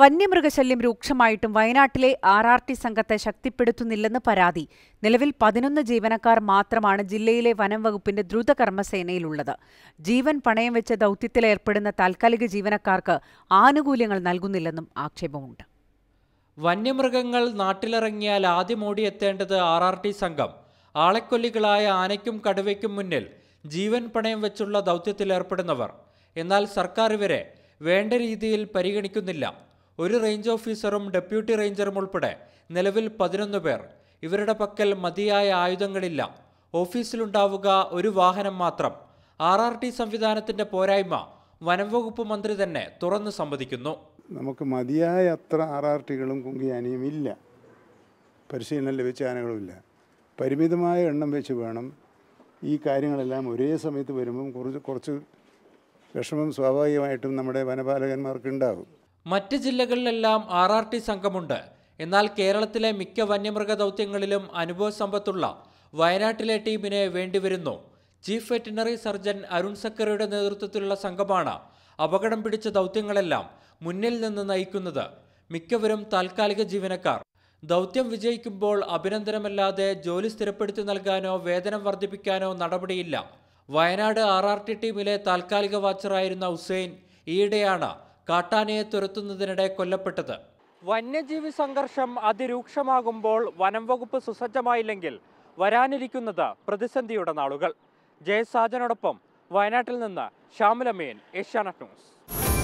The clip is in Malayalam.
വന്യമൃഗശല്യം രൂക്ഷമായിട്ടും വയനാട്ടിലെ ആർ ആർ ടി സംഘത്തെ ശക്തിപ്പെടുത്തുന്നില്ലെന്ന് പരാതി നിലവിൽ പതിനൊന്ന് ജീവനക്കാർ മാത്രമാണ് ജില്ലയിലെ വനം വകുപ്പിന്റെ ദ്രുത കർമ്മസേനയിലുള്ളത് ജീവൻ പണയം വെച്ച ദൗത്യത്തിലേർപ്പെടുന്ന താൽക്കാലിക ജീവനക്കാർക്ക് ആനുകൂല്യങ്ങൾ നൽകുന്നില്ലെന്നും ആക്ഷേപമുണ്ട് വന്യമൃഗങ്ങൾ നാട്ടിലിറങ്ങിയാൽ ആദ്യം ഓടിയെത്തേണ്ടത് ആർ ആർ ടി സംഘം ആളെക്കൊല്ലികളായ ആനയ്ക്കും കടുവയ്ക്കും മുന്നിൽ ജീവൻ പണയം വെച്ചുള്ള ദൗത്യത്തിലേർപ്പെടുന്നവർ എന്നാൽ സർക്കാർ ഇവരെ വേണ്ട രീതിയിൽ പരിഗണിക്കുന്നില്ല ഒരു റേഞ്ച് ഓഫീസറും ഡെപ്യൂട്ടി റേഞ്ചറും ഉൾപ്പെടെ നിലവിൽ പതിനൊന്ന് പേർ ഇവരുടെ പക്കൽ മതിയായ ആയുധങ്ങളില്ല ഓഫീസിലുണ്ടാവുക ഒരു വാഹനം മാത്രം ആർ ആർ ടി സംവിധാനത്തിന്റെ പോരായ്മ വനംവകുപ്പ് മന്ത്രി തന്നെ തുറന്നു സമ്മതിക്കുന്നു നമുക്ക് മതിയായ അത്ര ആർ ആർ ടികളും കുങ്കിയാനിയും ഇല്ല പരിശീലനം ലഭിച്ച ആനകളുമില്ല പരിമിതമായ എണ്ണം വെച്ച് വേണം ഈ കാര്യങ്ങളെല്ലാം ഒരേ സമയത്ത് വരുമ്പം കുറച്ച് കുറച്ച് വിഷമം സ്വാഭാവികമായിട്ടും നമ്മുടെ വനപാലകന്മാർക്ക് ഉണ്ടാകും മറ്റ് ജില്ലകളിലെല്ലാം ആർ ആർ ടി സംഘമുണ്ട് എന്നാൽ കേരളത്തിലെ മിക്ക വന്യമൃഗ ദൗത്യങ്ങളിലും അനുഭവ സമ്പത്തുള്ള വയനാട്ടിലെ ടീമിനെ വേണ്ടിവരുന്നു ചീഫ് വെറ്റിനറി സർജൻ അരുൺ സക്കറിയുടെ നേതൃത്വത്തിലുള്ള സംഘമാണ് അപകടം പിടിച്ച ദൗത്യങ്ങളെല്ലാം മുന്നിൽ നിന്ന് നയിക്കുന്നത് മിക്കവരും താൽക്കാലിക ജീവനക്കാർ ദൗത്യം വിജയിക്കുമ്പോൾ അഭിനന്ദനമല്ലാതെ ജോലി സ്ഥിരപ്പെടുത്തി നൽകാനോ വേതനം വർദ്ധിപ്പിക്കാനോ നടപടിയില്ല വയനാട് ആർ ആർ ടി ടീമിലെ താൽക്കാലിക വാച്ചറായിരുന്ന ഹുസൈൻ ഈയിടെയാണ് കാട്ടാനയെ തുരത്തുന്നതിനിടെ കൊല്ലപ്പെട്ടത് വന്യജീവി സംഘർഷം അതിരൂക്ഷമാകുമ്പോൾ വനം വകുപ്പ് സുസജ്ജമായില്ലെങ്കിൽ വരാനിരിക്കുന്നത് പ്രതിസന്ധിയുടെ നാളുകൾ ജയസാജനോടൊപ്പം വയനാട്ടിൽ നിന്ന് ശ്യാമലമേൻ ഏഷ്യാനെറ്റ് ന്യൂസ്